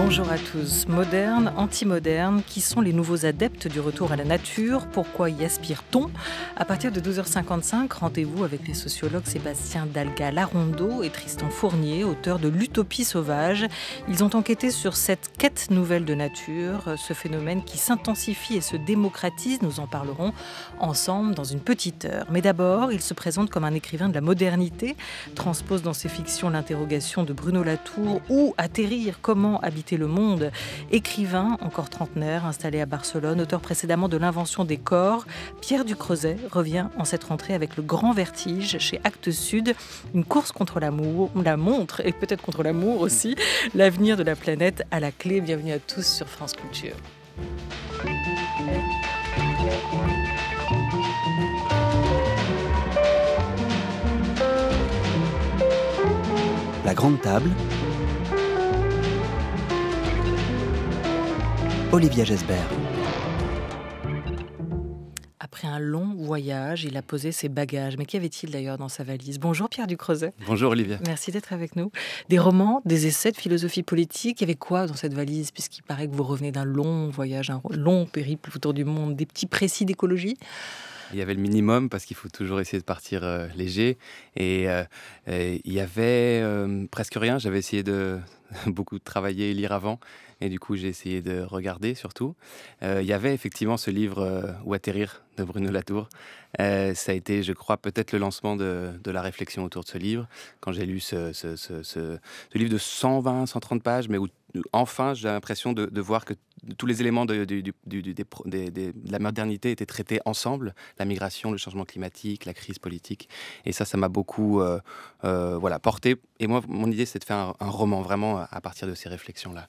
Bonjour à tous. Modernes, anti-modernes, qui sont les nouveaux adeptes du retour à la nature Pourquoi y aspire-t-on À partir de 12h55, rendez-vous avec les sociologues Sébastien Dalga Larondo et Tristan Fournier, auteurs de L'Utopie sauvage. Ils ont enquêté sur cette quête nouvelle de nature, ce phénomène qui s'intensifie et se démocratise. Nous en parlerons ensemble dans une petite heure. Mais d'abord, il se présente comme un écrivain de la modernité, transpose dans ses fictions l'interrogation de Bruno Latour où atterrir, comment habiter le monde. Écrivain, encore trentenaire, installé à Barcelone, auteur précédemment de L'invention des corps, Pierre Ducreuset revient en cette rentrée avec Le Grand Vertige chez Actes Sud, une course contre l'amour, la montre et peut-être contre l'amour aussi, l'avenir de la planète à la clé. Bienvenue à tous sur France Culture. La grande table Olivia Gesbert. Après un long voyage, il a posé ses bagages. Mais qu'y avait-il d'ailleurs dans sa valise Bonjour Pierre Ducrozet. Bonjour Olivia. Merci d'être avec nous. Des romans, des essais de philosophie politique. Il y avait quoi dans cette valise Puisqu'il paraît que vous revenez d'un long voyage, un long périple autour du monde, des petits précis d'écologie. Il y avait le minimum parce qu'il faut toujours essayer de partir euh, léger. Euh, et, il y avait euh, presque rien. J'avais essayé de beaucoup travailler et lire avant. Et du coup, j'ai essayé de regarder surtout. Euh, il y avait effectivement ce livre euh, Où atterrir de Bruno Latour. Euh, ça a été, je crois, peut-être le lancement de, la réflexion autour de ce livre, quand j'ai lu ce, livre de 120, 130 pages, mais où enfin j'ai l'impression de, voir que tous les éléments de, de, la modernité étaient traités ensemble, la migration, le changement climatique, la crise politique. Et ça, ça m'a beaucoup voilà, porté. Et moi, mon idée, c'est de faire un roman vraiment à partir de ces réflexions-là.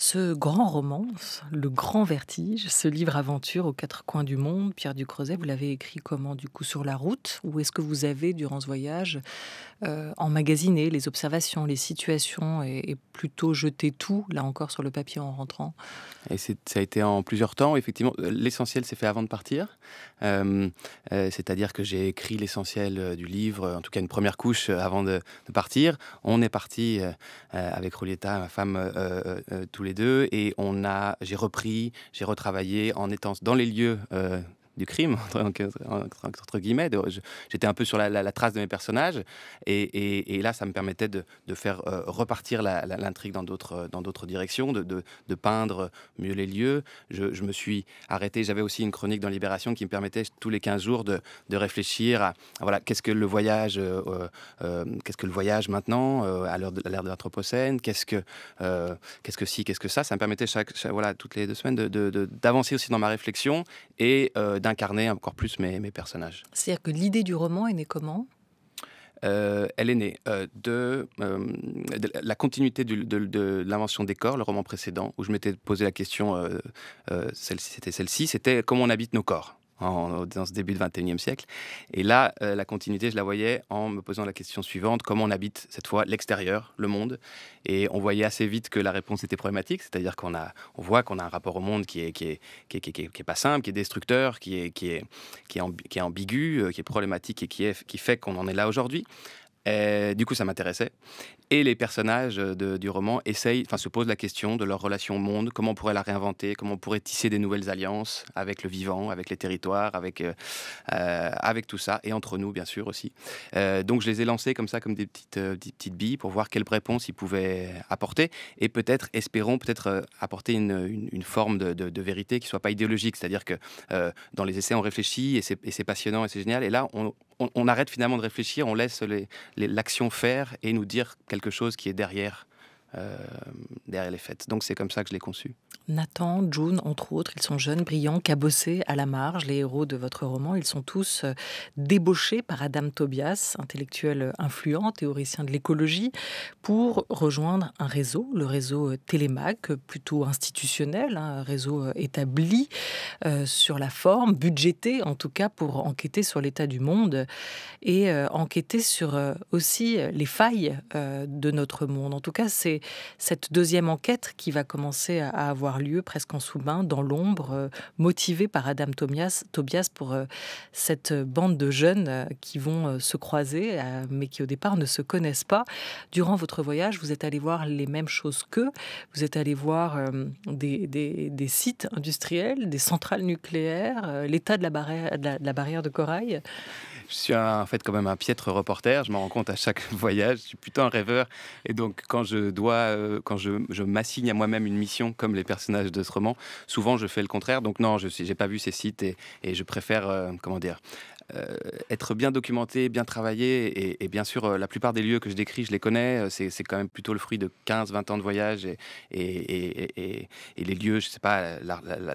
Ce grand roman, Le Grand Vertige, ce livre aventure aux quatre coins du monde, Pierre Ducrozet, vous l'avez écrit comment du coup sur la route Ou est-ce que vous avez, durant ce voyage, euh, emmagasiné les observations, les situations et, plutôt jeté tout, là encore, sur le papier en rentrant et Ça a été en plusieurs temps. Effectivement, euh, l'essentiel s'est fait avant de partir. Euh, c'est-à-dire que j'ai écrit l'essentiel du livre, en tout cas une première couche avant de, partir. On est parti avec Rolieta, ma femme, tous les deux et on a, j'ai repris, j'ai retravaillé en étant dans les lieux euh, du crime, entre, guillemets. J'étais un peu sur la, trace de mes personnages. Et, là, ça me permettait de, faire euh, repartir l'intrigue euh, dans d'autres directions, de, de, de, peindre mieux les lieux. Je, me suis arrêté. J'avais aussi une chronique dans Libération qui me permettait tous les 15 jours de, réfléchir à, voilà, qu'est-ce que le voyage, euh, qu'est-ce que le voyage maintenant, à l'ère de l'Anthropocène, qu'est-ce que, qu'est-ce que si, qu'est-ce que ça. Ça me permettait chaque, voilà, toutes les deux semaines d'avancer aussi dans ma réflexion et d incarner encore plus mes, personnages. C'est-à-dire que l'idée du roman est née comment euh, elle est née euh, euh, de, la continuité de, de l'invention des corps, le roman précédent, où je m'étais posé la question, celle-ci c'était celle-ci, c'était comment on habite nos corps dans ce début du XXIe siècle. Et là, euh, la continuité, je la voyais en me posant la question suivante comment on habite cette fois l'extérieur, le monde Et on voyait assez vite que la réponse était problématique, c'est-à-dire qu'on a, on voit qu'on a un rapport au monde qui est qui est, qui est, qui est, qui est, pas simple, qui est destructeur, qui est, qui est, qui est, ambigu, euh, qui est problématique et qui, est, qui fait qu'on en est là aujourd'hui. Euh, du coup, ça m'intéressait. Et les personnages euh, du roman essayent, enfin, se posent la question de leur relation au monde, comment on pourrait la réinventer, comment on pourrait tisser des nouvelles alliances avec le vivant, avec les territoires, avec, euh, avec tout ça, et entre nous, bien sûr, aussi. donc, je les ai lancés comme ça, comme des petites, des petites billes, pour voir quelles réponses ils pouvaient apporter, et peut-être, espérons, peut-être apporter une, forme de, de vérité qui ne soit pas idéologique. C'est-à-dire que dans les essais, on réfléchit, et c'est passionnant, et c'est génial, et là, on, on, arrête finalement de réfléchir, on laisse l'action faire et nous dire quelque chose qui est derrière euh, derrière les fêtes. Donc c'est comme ça que je l'ai conçu. Nathan, June, entre autres, ils sont jeunes, brillants, cabossés, à la marge, les héros de votre roman. Ils sont tous euh, débauchés par Adam Tobias, intellectuel influent, théoricien de l'écologie, pour rejoindre un réseau, le réseau euh, Télémac, plutôt institutionnel, un hein, réseau établi sur la forme, budgété en tout cas pour enquêter sur l'état du monde et enquêter sur aussi les failles de notre monde. En tout cas, c'est cette deuxième enquête qui va commencer à, avoir lieu presque en sous-main, dans l'ombre, euh, motivée par Adam Tobias, Tobias pour euh, cette bande de jeunes euh, qui vont se croiser, mais qui au départ ne se connaissent pas. Durant votre voyage, vous êtes allé voir les mêmes choses qu'eux, vous êtes allé voir des, sites industriels, des centrales nucléaires, l'état de la barrière de corail je suis en fait quand même un piètre reporter. Je m'en rends compte à chaque voyage. Je suis plutôt un rêveur. Et donc, quand je dois, euh, quand je, je m'assigne à moi-même une mission, comme les personnages de ce roman, souvent je fais le contraire. Donc non, je n'ai pas vu ces sites et, je préfère, euh, comment dire, euh, être bien documenté, bien travaillé. Et, bien sûr, euh, la plupart des lieux que je décris, je les connais. Euh, c'est, quand même plutôt le fruit de 15-20 ans de voyage. Et, les lieux, je ne sais pas,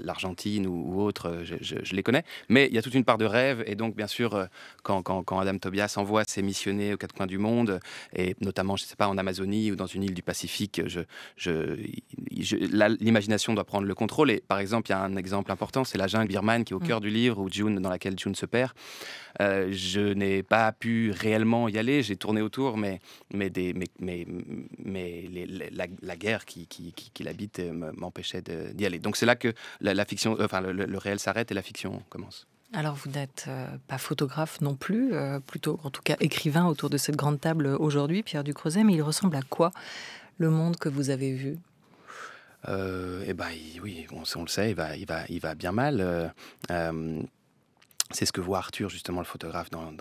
l'Argentine ou, autre, je, les connais. Mais il y a toute une part de rêve. Et donc, bien sûr, quand, Adam Tobias envoie ses missionnaires aux quatre coins du monde, et notamment, je ne sais pas, en Amazonie ou dans une île du Pacifique, je, l'imagination doit prendre le contrôle. Et par exemple, il y a un exemple important, c'est la jungle birmane qui est au mm. cœur du livre, ou June, dans laquelle June se perd. Euh, je n'ai pas pu réellement y aller, j'ai tourné autour, mais, mais, des, mais, mais, mais la, guerre qui, qui, qui, l'habite euh, m'empêchait d'y aller. Donc c'est là que la, fiction, euh, enfin, le, réel s'arrête et la fiction commence. Alors vous n'êtes pas photographe non plus, plutôt en tout cas écrivain autour de cette grande table aujourd'hui, Pierre Ducrozet, mais il ressemble à quoi le monde que vous avez vu eh bien oui, on, on, le sait, il va, il va, il va bien mal c'est ce que voit Arthur, justement, le photographe, dans, le,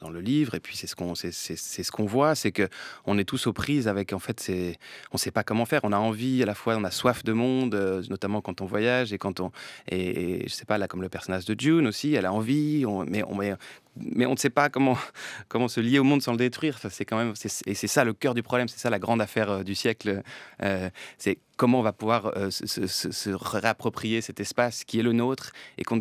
dans le, livre. Et puis, c'est ce qu'on c'est, ce qu'on voit, c'est que on est tous aux prises avec, en fait, c'est, on ne sait pas comment faire. On a envie, à la fois, on a soif de monde, euh, notamment quand on voyage et quand on... Et, je sais pas, là, comme le personnage de June aussi, elle a envie, mais, on, mais mais on ne sait pas comment, comment se lier au monde sans le détruire. ça c'est quand même, et c'est ça le cœur du problème, c'est ça la grande affaire euh, du siècle. Euh, c'est comment on va pouvoir euh, se, réapproprier cet espace qui est le nôtre et qu'on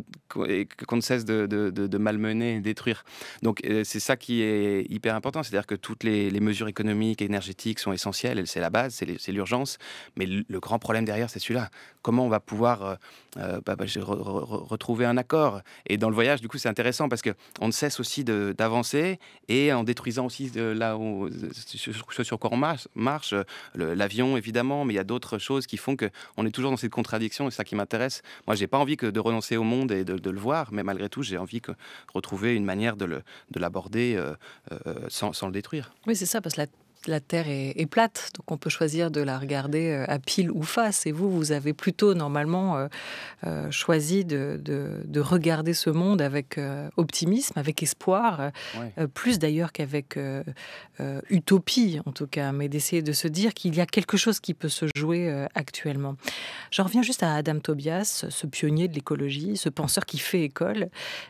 ne cesse de, de, de, malmener détruire. Donc c'est ça qui est hyper important, c'est-à-dire que toutes les, mesures économiques et énergétiques sont essentielles, c'est la base, c'est l'urgence, mais le, grand problème derrière, c'est celui-là. Comment on va pouvoir bah, bah, retrouver un accord Et dans le voyage, du coup, c'est intéressant parce qu'on ne sait aussi d'avancer et en détruisant aussi de, euh, là où, ce euh, sur quoi on marche, l'avion évidemment, mais il y a d'autres choses qui font que on est toujours dans cette contradiction et c'est ça qui m'intéresse. Moi, j'ai pas envie que de renoncer au monde et de, le voir, mais malgré tout, j'ai envie que retrouver une manière de l'aborder euh, sans, sans, le détruire. Oui, c'est ça, parce que la la Terre est, plate, donc on peut choisir de la regarder euh, à pile ou face. Et vous, vous avez plutôt normalement euh, euh, choisi de, regarder ce monde avec optimisme, avec espoir, plus d'ailleurs qu'avec utopie en tout cas, mais d'essayer de se dire qu'il y a quelque chose qui peut se jouer actuellement. J'en reviens juste à Adam Tobias, ce pionnier de l'écologie, ce penseur qui fait école.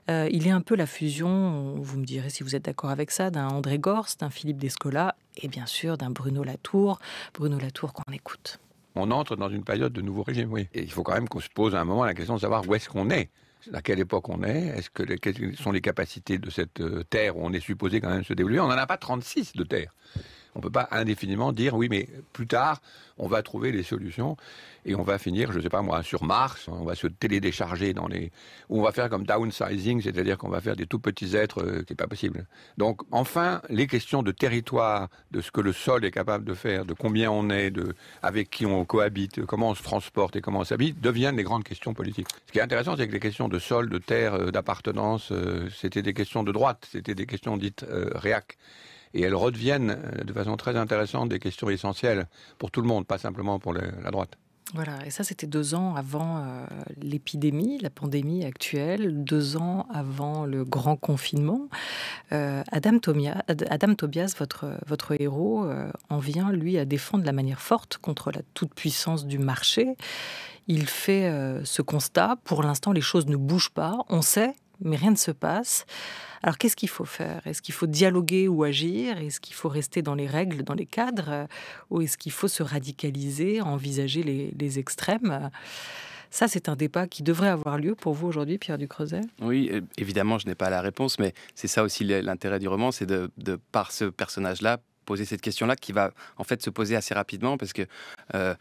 il est un peu la fusion, vous me direz si vous êtes d'accord avec ça, d'un André Gorst, d'un Philippe Descola et bien sûr d'un Bruno Latour. Bruno Latour qu'on écoute. On entre dans une période de nouveau régime, oui. Et il faut quand même qu'on se pose à un moment la question de savoir où est-ce qu'on est à quelle époque on est, est-ce que quelles sont les capacités de cette euh, terre où on est supposé quand même se développer. On n'en a pas 36 de terre. On ne peut pas indéfiniment dire oui, mais plus tard, on va trouver les solutions et on va finir, je ne sais pas moi, sur Mars, hein, on va se télédécharger dans les... ou on va faire comme downsizing, c'est-à-dire qu'on va faire des tout petits êtres euh, qui n'est pas possible. Donc enfin, les questions de territoire, de ce que le sol est capable de faire, de combien on est, de avec qui on cohabite, comment on se transporte et comment on s'habite, deviennent les grandes questions politiques. Ce qui est intéressant, c'est que les questions de sol, de terre, euh, d'appartenance, euh, c'était des questions de droite, c'était des questions dites réac et elles redeviennent euh, de façon très intéressante des questions essentielles pour tout le monde, pas simplement pour la droite. Voilà, et ça c'était deux ans avant euh, l'épidémie, la pandémie actuelle, deux ans avant le grand confinement. Euh, Adam, Tomia, Adam, Tobias, votre, votre héros, en vient, lui, à défendre la manière forte contre la toute-puissance du marché. Il fait ce constat, pour l'instant les choses ne bougent pas, on sait mais rien ne se passe. Alors qu'est-ce qu'il faut faire Est-ce qu'il faut dialoguer ou agir Est-ce qu'il faut rester dans les règles, dans les cadres Ou est-ce qu'il faut se radicaliser, envisager les, extrêmes ça, c'est un débat qui devrait avoir lieu pour vous aujourd'hui, Pierre Ducreuset Oui, évidemment, je n'ai pas la réponse, mais c'est ça aussi l'intérêt du roman, c'est de, par ce personnage-là, poser cette question-là qui va en fait se poser assez rapidement parce que euh,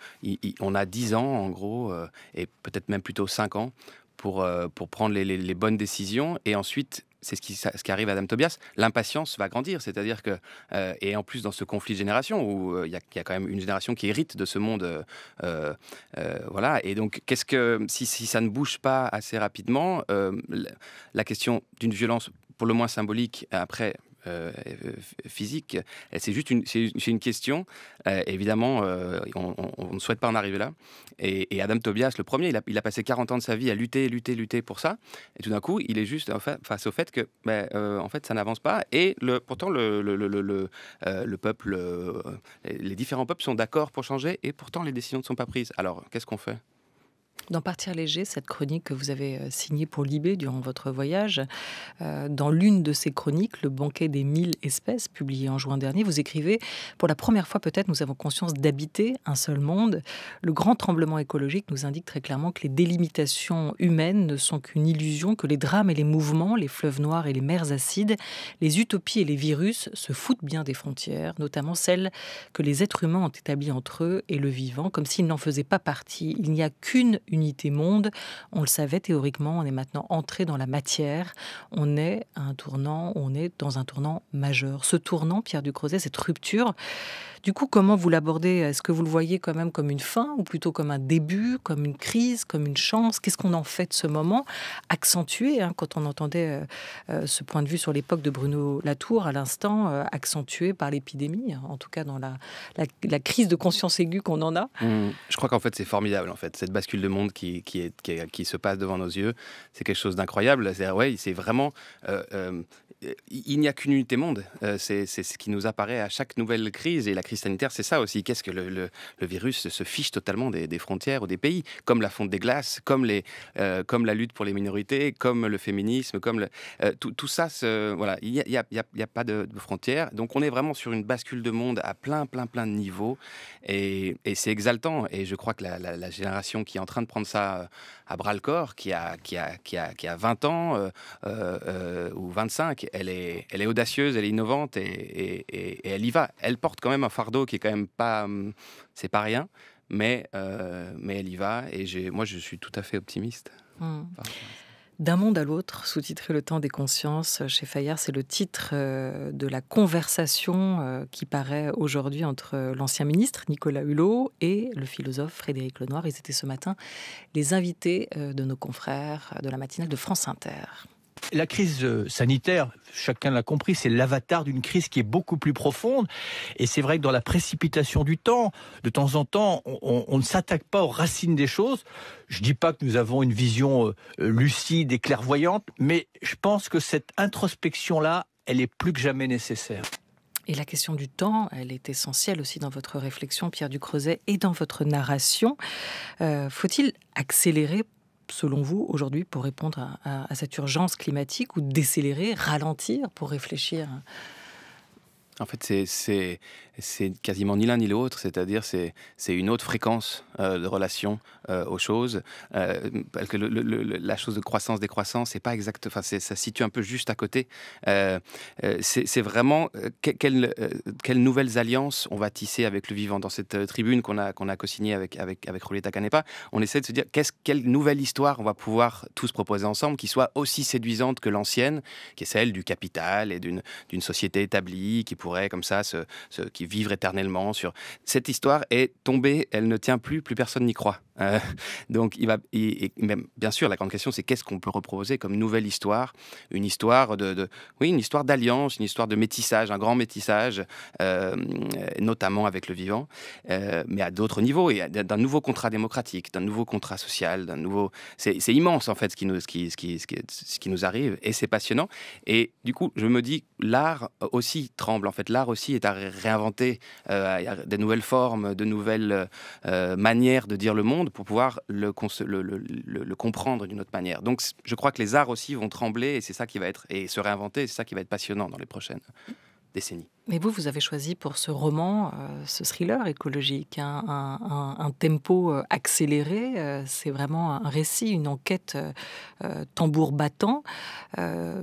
on a dix ans en gros euh, et peut-être même plutôt cinq ans pour, euh, pour prendre les, bonnes décisions. Et ensuite, c'est ce qui, ce qui arrive à Adam Tobias, l'impatience va grandir. C'est-à-dire que, euh, et en plus dans ce conflit de génération, où euh, il y, a quand même une génération qui hérite de ce monde. voilà. Et donc, qu'est-ce que, si, si, ça ne bouge pas assez rapidement, la question d'une violence pour le moins symbolique, après, euh, physique. C'est juste une, c'est une question. Euh, évidemment, euh, on, ne souhaite pas en arriver là. Et, Adam Tobias, le premier, il a, passé 40 ans de sa vie à lutter, lutter, lutter pour ça. Et tout d'un coup, il est juste face au fait que, ben, en fait, ça n'avance pas. Et le, pourtant, le, le, le, le peuple, les différents peuples sont d'accord pour changer. Et pourtant, les décisions ne sont pas prises. Alors, qu'est-ce qu'on fait dans Partir léger, cette chronique que vous avez euh, signée pour Libé durant votre voyage, euh, dans l'une de ces chroniques, Le banquet des mille espèces, publiée en juin dernier, vous écrivez Pour la première fois peut-être, nous avons conscience d'habiter un seul monde. Le grand tremblement écologique nous indique très clairement que les délimitations humaines ne sont qu'une illusion, que les drames et les mouvements, les fleuves noirs et les mers acides, les utopies et les virus se foutent bien des frontières, notamment celles que les êtres humains ont établies entre eux et le vivant, comme s'ils n'en faisaient pas partie. Il n'y a qu'une unité monde. On le savait théoriquement, on est maintenant entré dans la matière. On est un tournant, on est dans un tournant majeur. Ce tournant, Pierre Ducrozet, cette rupture, du coup, comment vous l'abordez Est-ce que vous le voyez quand même comme une fin ou plutôt comme un début, comme une crise, comme une chance Qu'est-ce qu'on en fait de ce moment Accentué, hein, quand on entendait euh, euh, ce point de vue sur l'époque de Bruno Latour à l'instant, euh, accentué par l'épidémie, hein, en tout cas dans la, crise de conscience aiguë qu'on en a. Mmh, je crois qu'en fait, c'est formidable, en fait, cette bascule de monde qui, se passe devant nos yeux. C'est quelque chose d'incroyable. C'est vraiment il n'y a qu'une unité monde. Euh, c'est ce qui nous apparaît à chaque nouvelle crise. Et la crise sanitaire, c'est ça aussi. Qu'est-ce que le, virus se fiche totalement des, frontières ou des pays, comme la fonte des glaces, comme, les, euh, comme la lutte pour les minorités, comme le féminisme, comme euh, tout, ça. voilà, il n'y a, pas de, frontières. Donc on est vraiment sur une bascule de monde à plein, plein, plein de niveaux. Et, c'est exaltant. Et je crois que la, génération qui est en train de prendre ça à bras le corps, qui a, qui a, qui a, qui a 20 ans ou 25, elle est, audacieuse, elle est innovante et, elle y va. Elle porte quand même un fardeau qui est quand même pas, hum, c'est pas rien, euh, mais, elle y va et moi je suis tout à fait optimiste. Hmm. d'un monde à l'autre, sous-titré Le temps des consciences euh, chez Fayard, c'est le titre euh, de la conversation qui paraît aujourd'hui entre l'ancien ministre Nicolas Hulot et le philosophe Frédéric Lenoir. Ils étaient ce matin les invités de nos confrères de la matinale de France Inter la crise euh, sanitaire, chacun l'a compris, c'est l'avatar d'une crise qui est beaucoup plus profonde. Et c'est vrai que dans la précipitation du temps, de temps en temps, on, ne s'attaque pas aux racines des choses. Je ne dis pas que nous avons une vision euh, euh, lucide et clairvoyante, mais je pense que cette introspection-là, elle est plus que jamais nécessaire. Et la question du temps, elle est essentielle aussi dans votre réflexion, Pierre Ducrozet, et dans votre narration. Faut-il accélérer selon vous, aujourd'hui, pour répondre à, cette urgence climatique ou décélérer, ralentir pour réfléchir en fait, c'est c'est quasiment ni l'un ni l'autre, c'est-à-dire c'est, c'est une autre fréquence euh, de relation euh, aux choses, euh, parce que la chose de croissance décroissance, c'est pas exact, enfin ça se situe un peu juste à côté. C'est, c'est vraiment quelles, nouvelles alliances on va tisser avec le vivant dans cette tribune qu'on a qu'on a co-signée avec avec avec Roleta Canepa. On essaie de se dire quelle nouvelle histoire on va pouvoir tous proposer ensemble qui soit aussi séduisante que l'ancienne, qui est celle du capital et d'une d'une société établie qui pourrait comme ça se, vivre éternellement. Sur cette histoire est tombée, elle ne tient plus, plus personne n'y croit. Euh, donc, il va, et, même, bien sûr, la grande question, c'est qu'est-ce qu'on peut reproposer comme nouvelle histoire Une histoire de, oui, une histoire d'alliance, une histoire de métissage, un grand métissage, euh, notamment avec le vivant, euh, mais à d'autres niveaux, et d'un nouveau contrat démocratique, d'un nouveau contrat social, d'un nouveau. C'est immense en fait ce qui nous, ce qui, ce qui, ce qui nous arrive, et c'est passionnant. Et du coup, je me dis, l'art aussi tremble. En fait, l'art aussi est à réinventer des nouvelles formes, de nouvelles manières de dire le monde pour pouvoir le, le comprendre d'une autre manière. Donc je crois que les arts aussi vont trembler et c'est ça qui va être, et se réinventer, c'est ça qui va être passionnant dans les prochaines décennies. Mais vous, vous avez choisi pour ce roman, euh, ce thriller écologique, hein, un, tempo euh, accéléré. Euh, c'est vraiment un récit, une enquête tambour battant,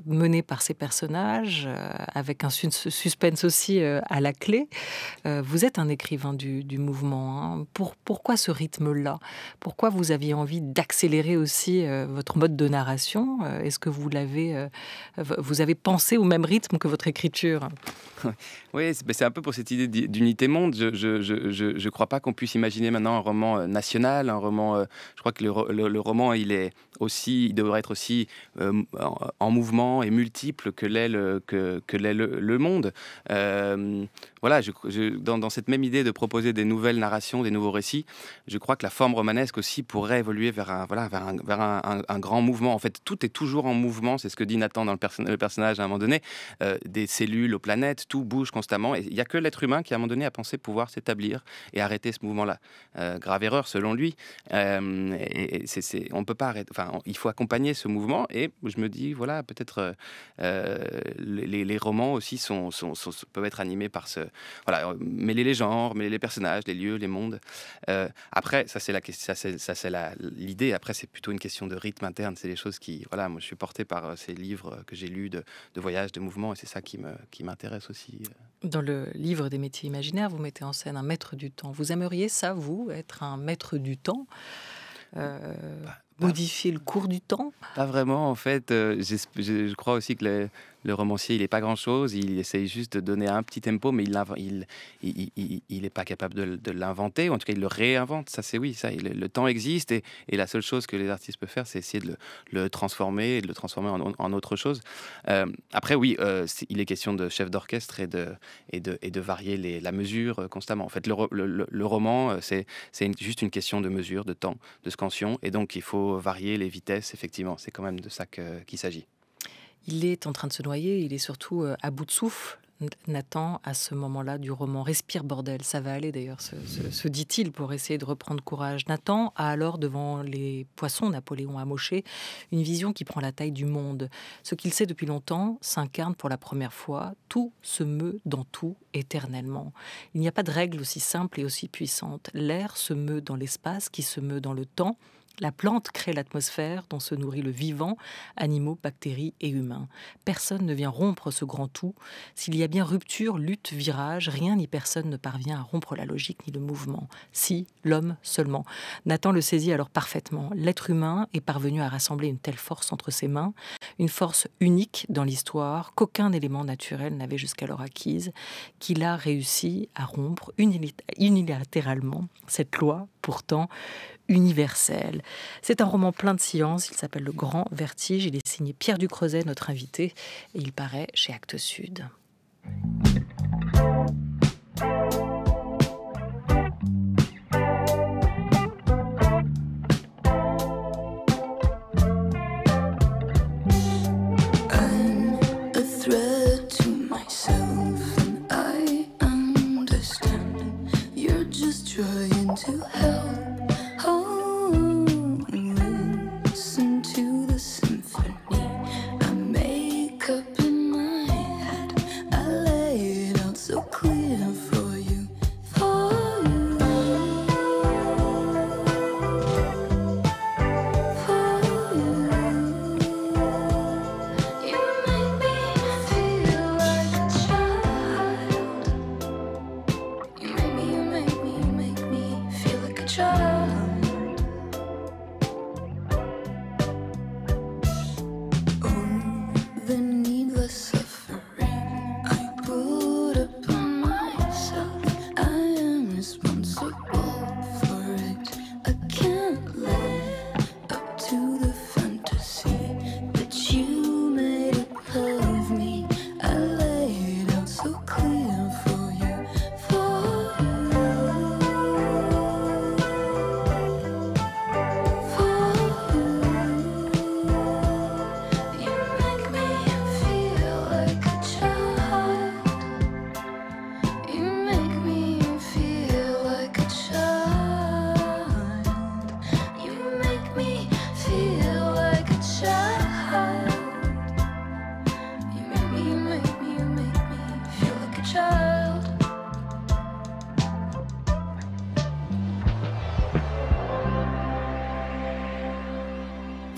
menée par ces personnages, avec un suspense aussi à la clé. vous êtes un écrivain du, mouvement. Hein. pourquoi ce rythme-là Pourquoi vous aviez envie d'accélérer aussi votre mode de narration Est-ce que vous l'avez, vous avez pensé au même rythme que votre écriture Oui, ben, c'est un peu pour cette idée d'unité monde. Je ne crois pas qu'on puisse imaginer maintenant un roman euh, national, un roman. Euh, je crois que le, roman, il est aussi, il devrait être aussi euh, en mouvement et multiple que l'est le, que, que le, monde. voilà, dans, cette même idée de proposer des nouvelles narrations, des nouveaux récits, je crois que la forme romanesque aussi pourrait évoluer vers un, voilà, vers un, grand mouvement. En fait, tout est toujours en mouvement. C'est ce que dit Nathan dans le, personnage à un moment donné. des cellules aux planètes, tout bouge constamment. Et il n'y a que l'être humain qui, à un moment donné, a pensé pouvoir s'établir et arrêter ce mouvement-là. Euh, grave erreur, selon lui. Euh, et, c'est on peut pas arrêter. Enfin, il faut accompagner ce mouvement. Et je me dis, voilà, peut-être euh, les, romans aussi sont, peuvent être animés par ce. Voilà, mêler les genres, mêler les personnages, les lieux, les mondes. après, ça, c'est la question. Ça, c'est l'idée. Après, c'est plutôt une question de rythme interne. C'est des choses qui. Voilà, moi, je suis porté par ces livres que j'ai lus de, de voyage, de mouvement. Et c'est ça qui m'intéresse qui aussi. Dans le livre des métiers imaginaires, vous mettez en scène un maître du temps. Vous aimeriez ça, vous, être un maître du temps euh, bah, modifier le cours du temps Pas vraiment, en fait. Euh, je crois aussi que le, romancier, il n'est pas grand-chose. Il essaye juste de donner un petit tempo, mais il n'est il, il, il, pas capable de, de l'inventer. En tout cas, il le réinvente. Ça, c'est oui, ça. Le, temps existe. Et, et, la seule chose que les artistes peuvent faire, c'est essayer de le, le, transformer, de le transformer en, en autre chose. Euh, après, oui, euh, il est question de chef d'orchestre et de, et de, et de varier les, la mesure constamment. En fait, le, le roman, c'est juste une question de mesure, de temps, de scansion. Et donc, il faut varier les vitesses, effectivement. C'est quand même de ça qu'il s'agit. Il est en train de se noyer, il est surtout euh, à bout de souffle. Nathan, à ce moment-là du roman, respire bordel, ça va aller d'ailleurs, se, dit-il pour essayer de reprendre courage. Nathan a alors devant les poissons Napoléon amoché une vision qui prend la taille du monde. Ce qu'il sait depuis longtemps s'incarne pour la première fois, tout se meut dans tout éternellement. Il n'y a pas de règle aussi simple et aussi puissante. L'air se meut dans l'espace qui se meut dans le temps la plante crée l'atmosphère dont se nourrit le vivant, animaux, bactéries et humains. Personne ne vient rompre ce grand tout. S'il y a bien rupture, lutte, virage, rien ni personne ne parvient à rompre la logique ni le mouvement. Si, l'homme seulement. Nathan le saisit alors parfaitement. L'être humain est parvenu à rassembler une telle force entre ses mains, une force unique dans l'histoire qu'aucun élément naturel n'avait jusqu'alors acquise, qu'il a réussi à rompre unilatéralement cette loi pourtant universel. C'est un roman plein de science, il s'appelle Le Grand Vertige, il est signé Pierre Ducrozet, notre invité, et il paraît chez Actes Sud.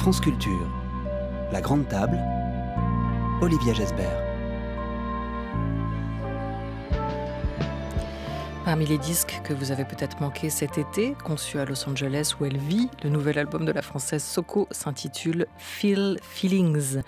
France Culture, La Grande Table, Olivia jasper Parmi les disques que vous avez peut-être manqués cet été, conçu à Los Angeles où elle vit, le nouvel album de la française Soko s'intitule Feel Feelings.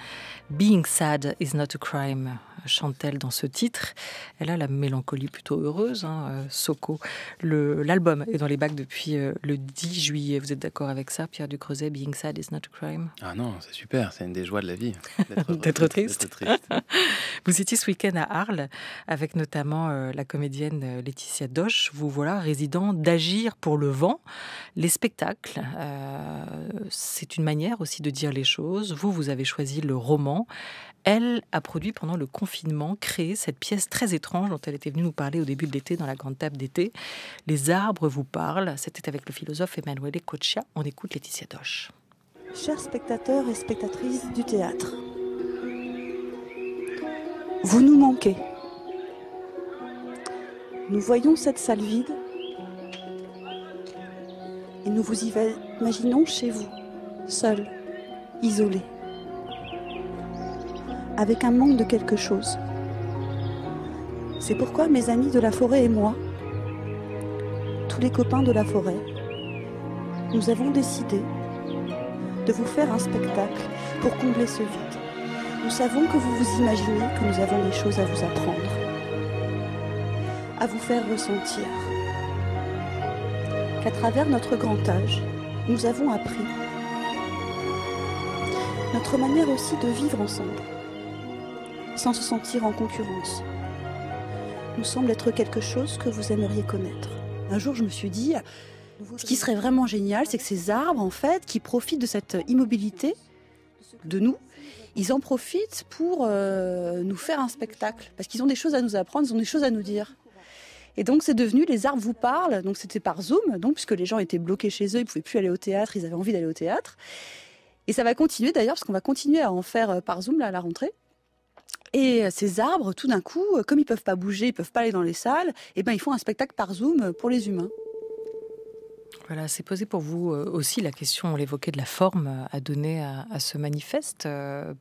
Being sad is not a crime chante-t-elle dans ce titre Elle a la mélancolie plutôt heureuse, hein, euh, Soko. L'album est dans les bacs depuis euh, le 10 juillet. Vous êtes d'accord avec ça, Pierre Ducreuset Being sad is not a crime Ah non, c'est super, c'est une des joies de la vie. D'être triste. Vous étiez ce week-end à Arles avec notamment euh, la comédienne Laetitia Doche. Vous voilà résident d'Agir pour le vent, les spectacles c'est une manière aussi de dire les choses. Vous, vous avez choisi le roman. Elle a produit pendant le confinement, créé cette pièce très étrange dont elle était venue nous parler au début de l'été dans la grande table d'été. Les arbres vous parlent. C'était avec le philosophe Emmanuel Coccia. On écoute Laetitia Doche. Chers spectateurs et spectatrices du théâtre, vous nous manquez. Nous voyons cette salle vide et nous vous imaginons chez vous, seul, isolé, avec un manque de quelque chose. C'est pourquoi mes amis de la forêt et moi, tous les copains de la forêt, nous avons décidé de vous faire un spectacle pour combler ce vide. Nous savons que vous vous imaginez que nous avons des choses à vous apprendre, à vous faire ressentir. À travers notre grand âge, nous avons appris notre manière aussi de vivre ensemble, sans se sentir en concurrence, nous semble être quelque chose que vous aimeriez connaître. Un jour, je me suis dit, ce qui serait vraiment génial, c'est que ces arbres, en fait, qui profitent de cette immobilité de nous, ils en profitent pour euh, nous faire un spectacle, parce qu'ils ont des choses à nous apprendre, ils ont des choses à nous dire. Et donc c'est devenu Les arbres vous parlent. Donc c'était par Zoom, donc puisque les gens étaient bloqués chez eux, ils pouvaient plus aller au théâtre, ils avaient envie d'aller au théâtre. Et ça va continuer d'ailleurs, parce qu'on va continuer à en faire euh, par Zoom à la rentrée. Et euh, ces arbres, tout d'un coup, euh, comme ils peuvent pas bouger, ils peuvent pas aller dans les salles, et eh ben ils font un spectacle par Zoom pour les humains. Voilà, c'est posé pour vous aussi la question, on l'évoquait, de la forme à donner à, ce manifeste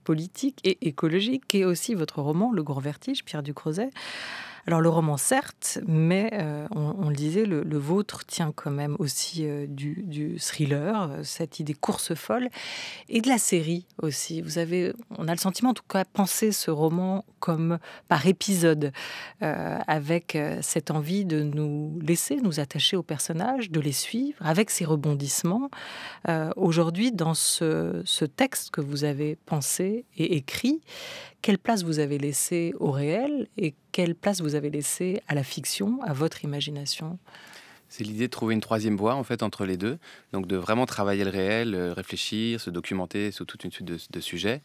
politique et écologique, et aussi votre roman Le Grand Vertige, Pierre Ducrozet. Alors le roman, certes, mais euh, on, le disait, le, vôtre tient quand même aussi euh, du, thriller, euh, cette idée course folle, et de la série aussi. Vous avez, on a le sentiment, en tout cas, penser ce roman comme par épisode, avec cette envie de nous laisser nous attacher aux personnages, de les suivre, avec ses rebondissements. Aujourd'hui, dans ce texte que vous avez pensé et écrit, quelle place vous avez laissée au réel et quelle place vous avez laissée à la fiction, à votre imagination c'est l'idée de trouver une troisième voie en fait entre les deux, donc de vraiment travailler le réel, euh, réfléchir, se documenter sur toute une suite de, sujets,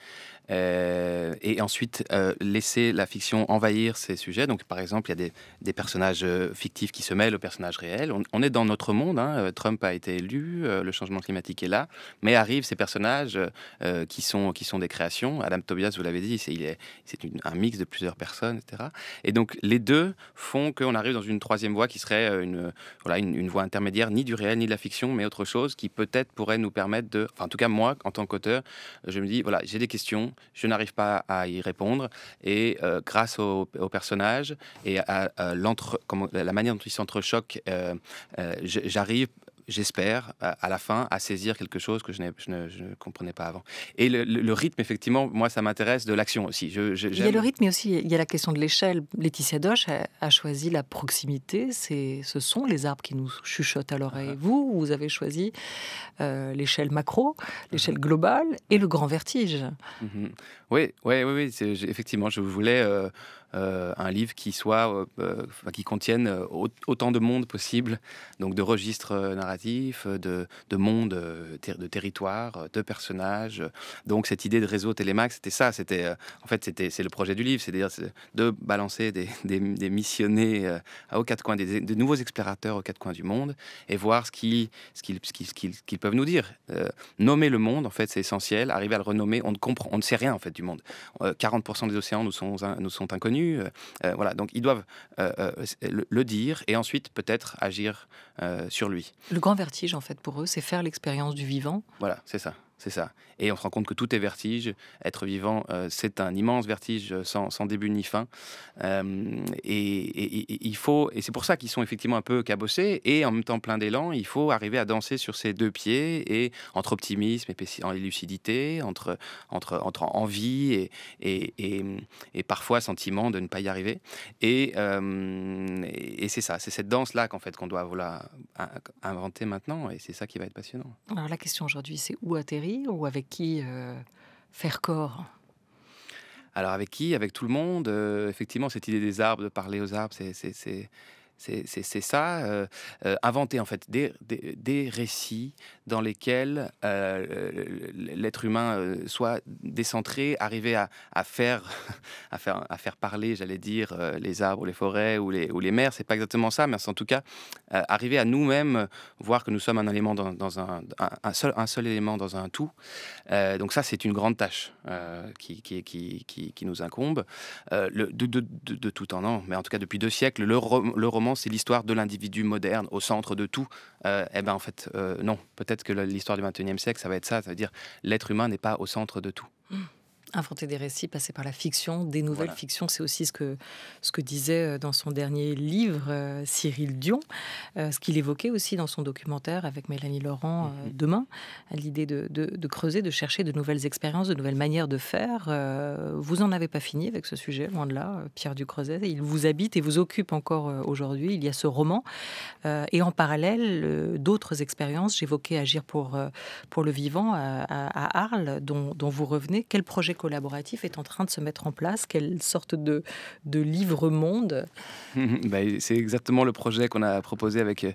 euh, et ensuite euh, laisser la fiction envahir ces sujets. Donc par exemple, il y a des, personnages fictifs qui se mêlent aux personnages réels. On, est dans notre monde. Hein. Trump a été élu, le changement climatique est là, mais arrivent ces personnages qui sont qui sont des créations. Adam Tobias, vous l'avez dit, c'est c'est un mix de plusieurs personnes, etc. Et donc les deux font qu'on arrive dans une troisième voie qui serait une voilà, une, voie intermédiaire, ni du réel, ni de la fiction, mais autre chose qui peut-être pourrait nous permettre de. en tout cas, moi, en tant qu'auteur, je me dis voilà, j'ai des questions, je n'arrive pas à y répondre, et euh, grâce au, personnages personnage et à, l'entre l'entre, la manière dont il s'entrechoquent, euh, euh, j'arrive j'espère, à la fin, à saisir quelque chose que je, ne, je ne, comprenais pas avant. Et le, le, rythme, effectivement, moi, ça m'intéresse de l'action aussi. il y a le rythme, mais aussi il y a la question de l'échelle. Laetitia Doche a, choisi la proximité. Ce sont les arbres qui nous chuchotent à l'oreille. Ah. Vous, vous avez choisi euh, l'échelle macro, l'échelle ah. globale et le grand vertige. Mhm. Oui, oui, oui, oui effectivement, je voulais... Euh, euh, un livre qui soit, euh, euh, qui contienne autant de monde possible, donc de registres narratifs, de, de mondes, de territoires, de personnages. Donc cette idée de réseau Télémax, c'était ça. C'était en fait c'était c'est le projet du livre, c'est-à-dire de balancer des, des, missionnés aux quatre coins, des, nouveaux explorateurs aux quatre coins du monde et voir ce qu'ils ce qu'ils peuvent nous dire. nommer le monde, en fait, c'est essentiel. Arriver à le renommer, on ne comprend, on ne sait rien en fait du monde. 40% des océans nous sont nous sont inconnus. Euh, euh, voilà, donc ils doivent euh, le, dire et ensuite peut-être agir sur lui. Le grand vertige, en fait, pour eux, c'est faire l'expérience du vivant. Voilà, c'est ça. C'est ça. Et on se rend compte que tout est vertige. Être vivant, euh, c'est un immense vertige euh, sans, début ni fin. Euh, et, il faut, et c'est pour ça qu'ils sont effectivement un peu cabossés et en même temps plein d'élan. Il faut arriver à danser sur ses deux pieds et entre optimisme et lucidité, entre, entre, entre envie et, et, et parfois sentiment de ne pas y arriver. Et, et, c'est ça, c'est cette danse-là qu'en fait qu'on doit voilà, inventer maintenant. Et c'est ça qui va être passionnant. Alors la question aujourd'hui, c'est où atterrir ou avec qui euh, faire corps Alors avec qui Avec tout le monde. Euh, effectivement, cette idée des arbres, de parler aux arbres, c'est c'est ça, inventer en fait des, des, récits dans lesquels l'être humain soit décentré, arriver à, à, faire, à, faire, à faire parler, j'allais dire, les arbres, les forêts ou les, ou les mers. C'est pas exactement ça, mais en tout cas, arriver à nous-mêmes voir que nous sommes un élément dans, un, un, seul, un seul élément dans un tout. donc ça, c'est une grande tâche qui qui, qui, qui, nous incombe le, de, tout en an, mais en tout cas depuis deux siècles, le, le roman c'est l'histoire de l'individu moderne au centre de tout, euh, eh ben en fait euh, non. Peut-être que l'histoire du 21e siècle, ça va être ça, ça veut dire l'être humain n'est pas au centre de tout. Mmh. Inventer des récits, passer par la fiction, des nouvelles fictions, c'est aussi ce que, ce que disait euh, dans son dernier livre euh, Cyril Dion, euh, ce qu'il évoquait aussi dans son documentaire avec Mélanie Laurent mhm. demain, l'idée de, de, creuser, de chercher de nouvelles expériences, de nouvelles manières de faire. vous n'en avez pas fini avec ce sujet, loin de là, Pierre Ducrozet. Il vous habite et vous occupe encore aujourd'hui. Il y a ce roman et en parallèle d'autres expériences. J'évoquais Agir pour, pour le vivant à, à Arles, dont, dont vous revenez. Quel projet collaboratif est en train de se mettre en place Quelle sorte de, livre-monde bah, C'est exactement le projet qu'on a proposé avec, euh,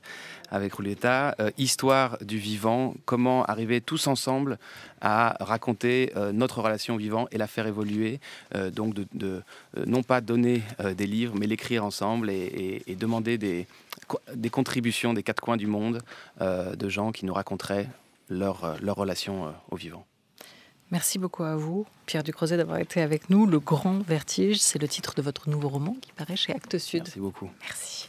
avec Rouleta. Euh, histoire du vivant, comment arriver tous ensemble à raconter euh, notre relation au vivant et la faire évoluer. donc, de, non pas donner des livres, mais l'écrire ensemble et, demander des, contributions des quatre coins du monde de gens qui nous raconteraient leur relation au vivant. Merci beaucoup à vous, Pierre Ducrozet, d'avoir été avec nous. Le Grand Vertige, c'est le titre de votre nouveau roman qui paraît chez Actes Sud. Merci beaucoup. Merci.